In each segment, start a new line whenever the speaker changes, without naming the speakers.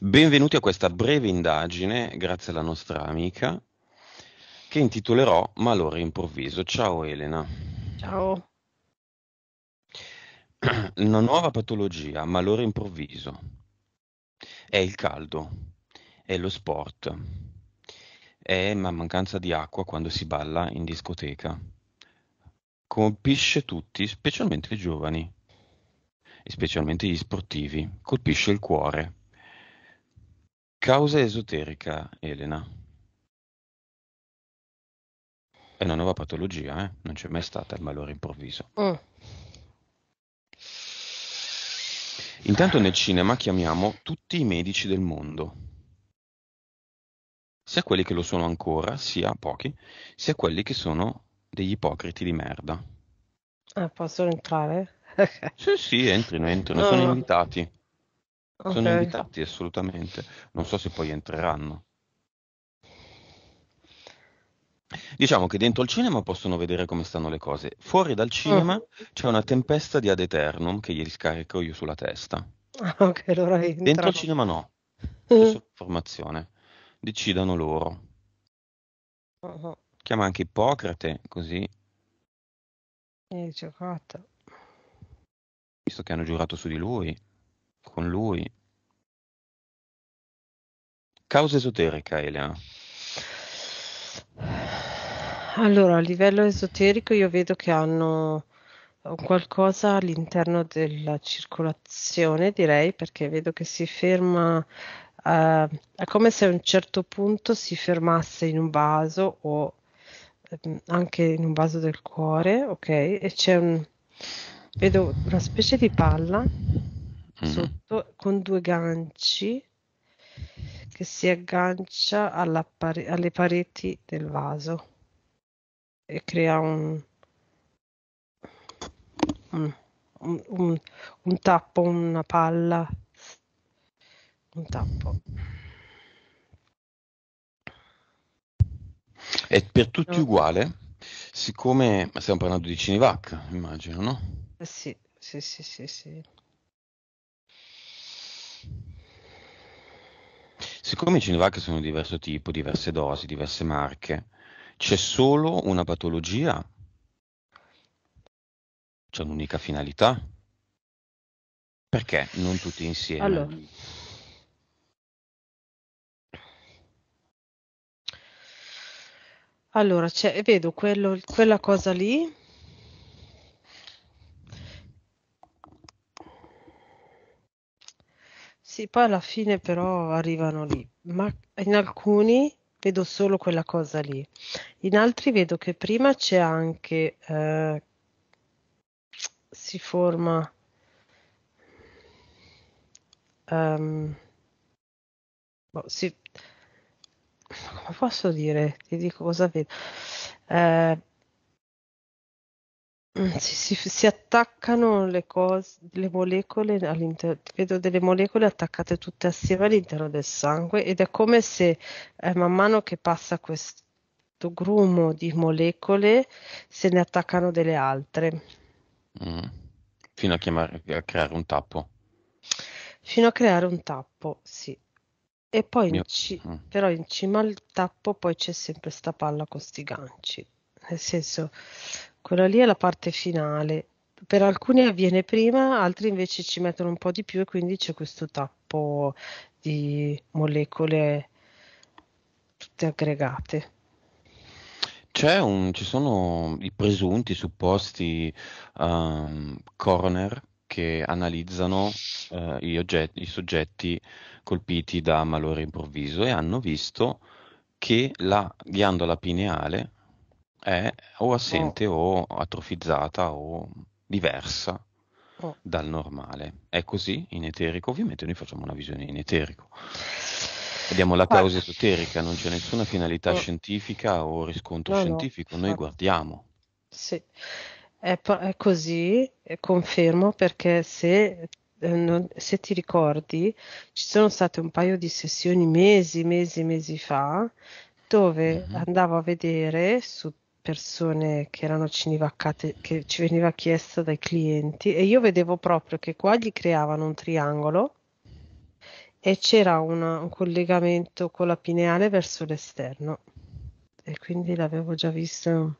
Benvenuti a questa breve indagine, grazie alla nostra amica, che intitolerò Malore improvviso. Ciao Elena. Ciao. Una nuova patologia, malore improvviso. È il caldo, è lo sport, è la mancanza di acqua quando si balla in discoteca. Colpisce tutti, specialmente i giovani, e specialmente gli sportivi, colpisce il cuore Causa esoterica, Elena. È una nuova patologia, eh? Non c'è mai stata il malore improvviso. Mm. Intanto nel cinema chiamiamo tutti i medici del mondo, sia quelli che lo sono ancora, sia pochi, sia quelli che sono degli ipocriti di merda.
Ah, posso entrare?
sì, sì, entrino, entrino, oh. sono invitati. Okay. Sono invitati assolutamente, non so se poi entreranno. Diciamo che dentro il cinema possono vedere come stanno le cose. Fuori dal cinema oh. c'è una tempesta di ad eternum che gli scarico io sulla testa.
Ah, okay, allora dentro il cinema no, mm.
formazione. Decidano loro. Oh. Chiama anche Ippocrate, così.
E eh, giocata.
Visto che hanno giurato su di lui con lui. Causa esoterica, Elena.
Allora, a livello esoterico io vedo che hanno qualcosa all'interno della circolazione, direi, perché vedo che si ferma, eh, è come se a un certo punto si fermasse in un vaso o eh, anche in un vaso del cuore, ok? E c'è un, vedo una specie di palla sotto con due ganci che si aggancia pare- alle pareti del vaso e crea un, un, un, un tappo, una palla, un tappo.
È per tutti no. uguale? Siccome stiamo parlando di Cinevac, immagino, no?
Eh sì, sì, sì, sì. sì.
Siccome i Cinovac sono di diverso tipo, diverse dosi, diverse marche, c'è solo una patologia? C'è un'unica finalità? Perché non tutti insieme? Allora.
Allora, vedo quello, quella cosa lì sì, poi alla fine però arrivano lì, ma in alcuni vedo solo quella cosa lì, in altri vedo che prima c'è anche, eh, si forma... Um, boh, sì, come posso dire? Ti dico cosa vedo. Eh, Mm, si si si attaccano le cose, le molecole all'interno, vedo delle molecole attaccate tutte assieme all'interno del sangue ed è come se, ehm, man mano che passa questo grumo di molecole, se ne attaccano delle altre.
Mh. Mm. Fino a chiamare a creare un tappo.
Fino a creare un tappo, sì. E poi in Mio mm. però in cima al tappo poi c'è sempre 'sta palla con 'sti ganci. Nel senso quella lì è la parte finale. Per alcuni avviene prima, altri invece ci mettono un po' di più e quindi c'è questo tappo di molecole tutte aggregate.
Un, ci sono i presunti, supposti um, coroner che analizzano uh, eh, oggetti, i soggetti colpiti da malore improvviso e hanno visto che la ghiandola pineale è o assente oh. o atrofizzata o diversa oh. dal normale. È così in eterico? Ovviamente noi facciamo una visione in eterico. Vediamo la causa esoterica, non c'è nessuna finalità oh. scientifica o riscontro no, scientifico, no. noi ah. guardiamo.
Sì, è, è così, confermo, perché se eh, se ti ricordi, ci sono state un paio di sessioni mesi, mesi, mesi fa, dove mm-hmm. andavo a vedere su persone che erano cinevaccate, che ci veniva chiesto dai clienti e io vedevo proprio che qua gli creavano un triangolo e c'era una, un collegamento con la pineale verso l'esterno e quindi l'avevo già visto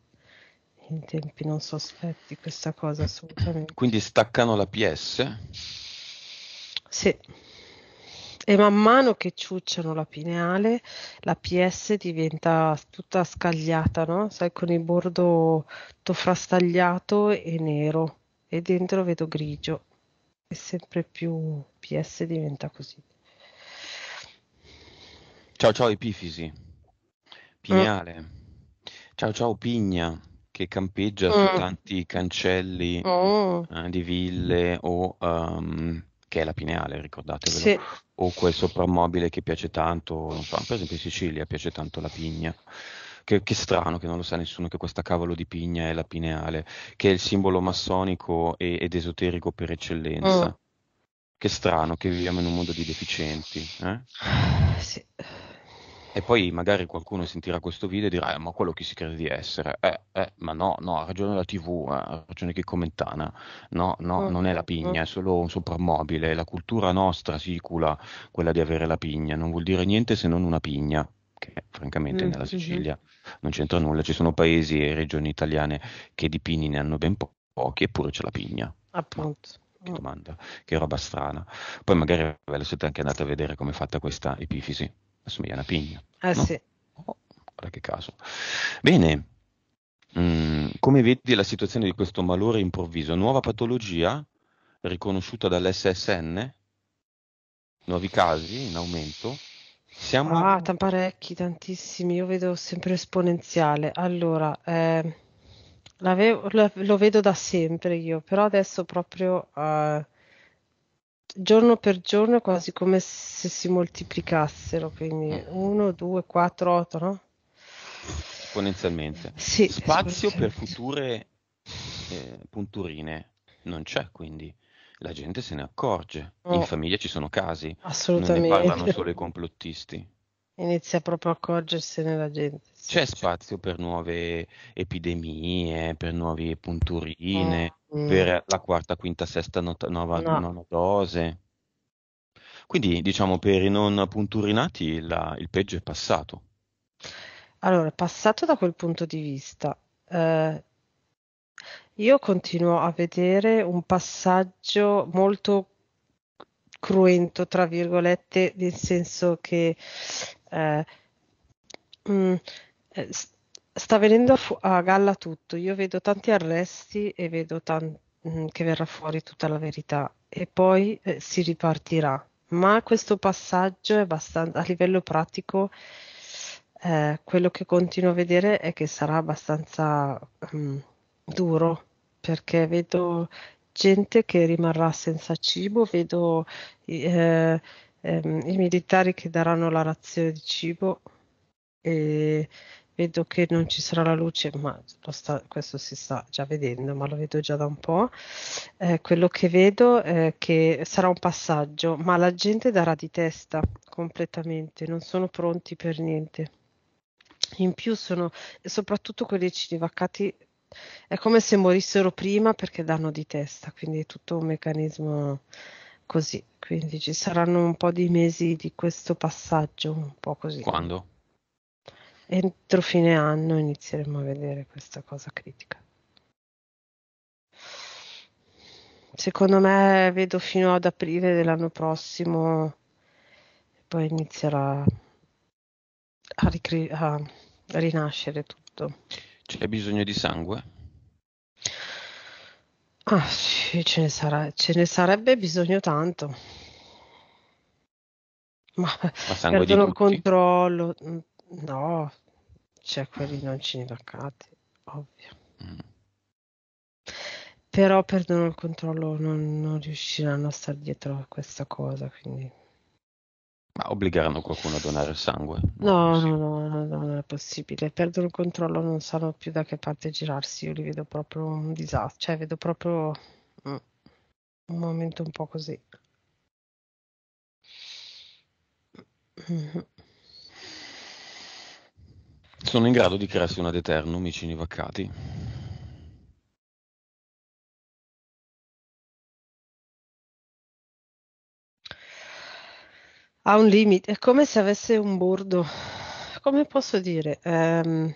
in tempi non sospetti questa cosa assolutamente.
Quindi staccano la PS?
Sì e man mano che ciucciano la pineale, la PS diventa tutta scagliata, no? Sai, con il bordo tutto frastagliato e nero e dentro vedo grigio e sempre più PS diventa così.
Ciao ciao epifisi, pineale, mm. ciao ciao pigna che campeggia mm. su tanti cancelli
oh.
eh, di ville o... Um, che è la pineale, ricordatevelo, sì. o quel soprammobile che piace tanto, non so, per esempio in Sicilia piace tanto la pigna. Che, che, strano che non lo sa nessuno che questa cavolo di pigna è la pineale, che è il simbolo massonico e, ed esoterico per eccellenza. Mm. Che strano che viviamo in un mondo di deficienti. Eh? Sì. E poi magari qualcuno sentirà questo video e dirà: eh, Ma quello chi si crede di essere? Eh, eh, ma no, no, ha ragione la TV, eh, ha ragione che commentana. No, no, mm non è la pigna, è solo un soprammobile. La cultura nostra sicula quella di avere la pigna, non vuol dire niente se non una pigna che francamente mm-hmm. nella Sicilia non c'entra nulla, ci sono paesi e regioni italiane che di pini ne hanno ben po- pochi, eppure c'è la pigna. Appunto. Ma che domanda, che roba strana. Poi magari ve la siete anche andate a vedere come è fatta questa epifisi assomiglia a una pigna. Eh no? sì. Oh, guarda che caso. Bene. Mm, come vedi la situazione di questo malore improvviso? Nuova patologia riconosciuta dall'SSN? Nuovi casi in aumento? Siamo... Ah,
tan parecchi, tantissimi, io vedo sempre esponenziale. Allora, eh, lo vedo da sempre io, però adesso proprio... Eh giorno per giorno è quasi come se si moltiplicassero, quindi 1, 2, 4, 8, no?
Esponenzialmente. Sì, Spazio esponenzialmente. per future eh, punturine non c'è, quindi la gente se ne accorge. Oh. In famiglia ci sono casi, assolutamente. Non ne parlano solo i complottisti.
Inizia proprio a accorgersene la gente.
Sì, c'è, c'è spazio per nuove epidemie, per nuove punturine. Oh Mm. per la quarta, quinta, sesta, not- nuova no. nona dose. Quindi diciamo per i non punturinati la, il peggio è passato.
Allora, passato da quel punto di vista, eh, io continuo a vedere un passaggio molto cruento, tra virgolette, nel senso che eh, mh, mm, eh, Sta venendo a, fu- a galla tutto, io vedo tanti arresti e vedo tan- mm, che verrà fuori tutta la verità e poi eh, si ripartirà. Ma questo passaggio è abbastanza, a livello pratico, eh, quello che continuo a vedere è che sarà abbastanza um, duro perché vedo gente che rimarrà senza cibo, vedo eh, ehm, i militari che daranno la razione di cibo e, vedo che non ci sarà la luce, ma sta, questo si sta già vedendo, ma lo vedo già da un po'. Eh, quello che vedo è che sarà un passaggio, ma la gente darà di testa completamente, non sono pronti per niente. In più sono, soprattutto quelli cinevaccati, è come se morissero prima perché danno di testa, quindi è tutto un meccanismo così. Quindi ci saranno un po' di mesi di questo passaggio, un po' così. Quando? entro fine anno inizieremo a vedere questa cosa critica. Secondo me vedo fino ad aprile dell'anno prossimo, poi inizierà a, ricri- a rinascere tutto.
C'è bisogno di sangue?
Ah, sì, ce ne, sarà, ce ne sarebbe bisogno tanto. Ma, ma perdono il controllo, mm. No, c'è cioè, quelli non ci toccati, ovvio. Mm. Però perdono il controllo, non, non riusciranno a stare dietro a questa cosa, quindi...
Ma obbligheranno qualcuno a donare sangue?
No, no, no, no, no, non è possibile. Perdono il controllo, non sanno più da che parte girarsi. Io li vedo proprio un disastro. Cioè, vedo proprio mm, un momento un po' così.
Mm-hmm. sono in grado di crearsi una deterno, micini i
Ha un limite, è come se avesse un bordo. Come posso dire? Um,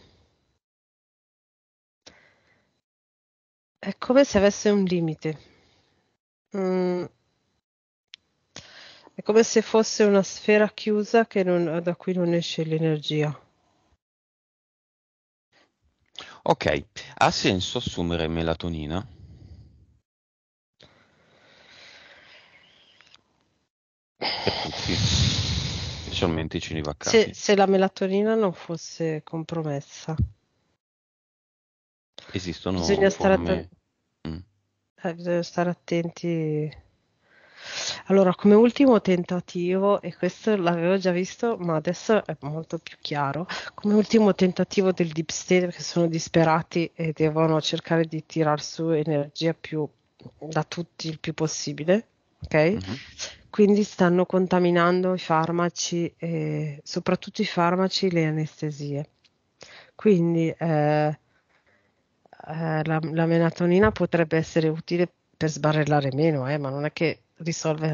è come se avesse un limite. Mm, è come se fosse una sfera chiusa non, da cui non esce l'energia.
Ok, ha senso assumere melatonina? Per tutti, specialmente i celibaccati. Se,
se la melatonina non fosse compromessa.
Esistono bisogna stare, att-
mm. eh, bisogna stare attenti allora, come ultimo tentativo, e questo l'avevo già visto, ma adesso è molto più chiaro, come ultimo tentativo del Deep State, perché sono disperati e devono cercare di tirar su energia più, da tutti il più possibile, ok? Mm-hmm. Quindi stanno contaminando i farmaci, e, soprattutto i farmaci e le anestesie. Quindi eh, eh, la, la, melatonina potrebbe essere utile per sbarrellare meno, eh, ma non è che risolve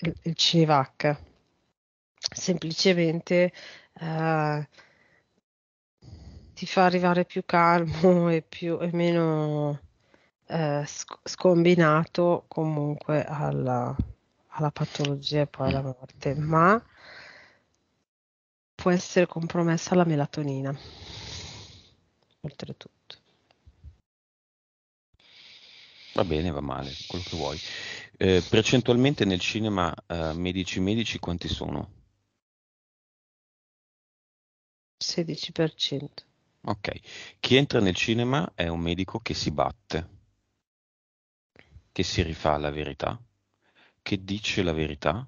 il, il CVAC. Semplicemente eh, ti fa arrivare più calmo e, più, e meno eh, scombinato comunque alla, alla patologia e poi alla morte, ma può essere compromessa la melatonina, oltretutto.
Va bene, va male, quello che vuoi. Eh, percentualmente nel cinema eh, medici medici quanti sono?
16%.
Ok, chi entra nel cinema è un medico che si batte, che si rifà la verità, che dice la verità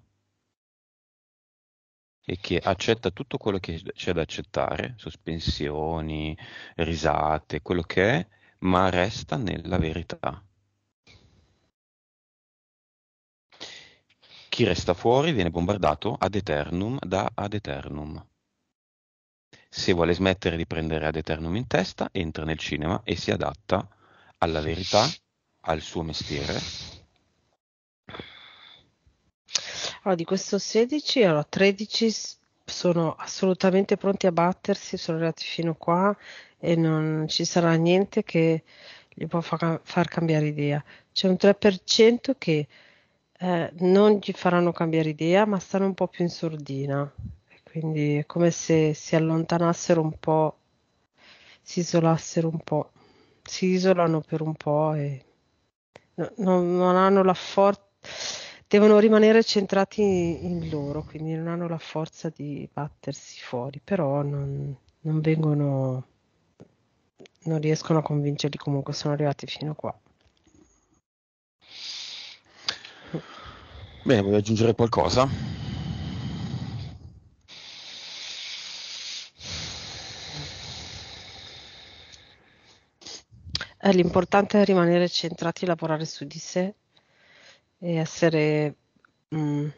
e che accetta tutto quello che c'è da accettare, sospensioni, risate, quello che è, ma resta nella verità. Chi resta fuori viene bombardato ad eternum da ad eternum. Se vuole smettere di prendere ad eternum in testa, entra nel cinema e si adatta alla verità, al suo mestiere.
Allora, di questo 16, allora 13 sono assolutamente pronti a battersi, sono arrivati fino qua e non ci sarà niente che gli può fa- far cambiare idea. C'è un 3% che eh, non gli faranno cambiare idea, ma stanno un po' più in sordina. Quindi è come se si allontanassero un po', si isolassero un po', si isolano per un po' e no, no, non hanno la forza, devono rimanere centrati in, loro, quindi non hanno la forza di battersi fuori, però non, non vengono, non riescono a convincerli comunque, sono arrivati fino a qua.
Bene, vuoi aggiungere qualcosa?
Eh, l'importante è rimanere centrati, lavorare su di sé e essere mh, mm,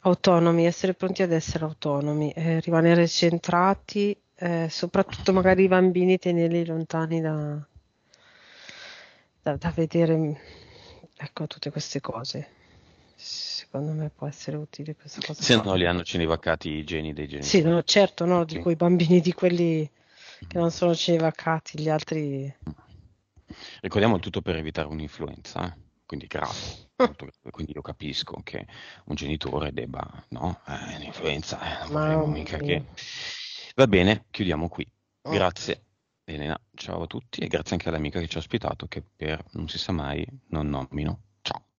autonomi, essere pronti ad essere autonomi, eh, rimanere centrati, eh, soprattutto magari i bambini tenerli lontani da, da, da vedere mm, ecco, tutte queste cose secondo me può essere utile questa cosa. Se qua. no, li hanno
cinevaccati i geni dei genitori. Sì, no, certo, no, dico
i bambini di quelli che non mm. sono cinevaccati, gli altri.
Ricordiamo tutto per evitare un'influenza, eh? quindi grave. quindi io capisco che un genitore debba, no, eh, un'influenza, eh, non mica che... Va bene, chiudiamo qui. Oh. Grazie. Elena, ciao a tutti e grazie anche all'amica che ci ha ospitato che per non si sa mai non nomino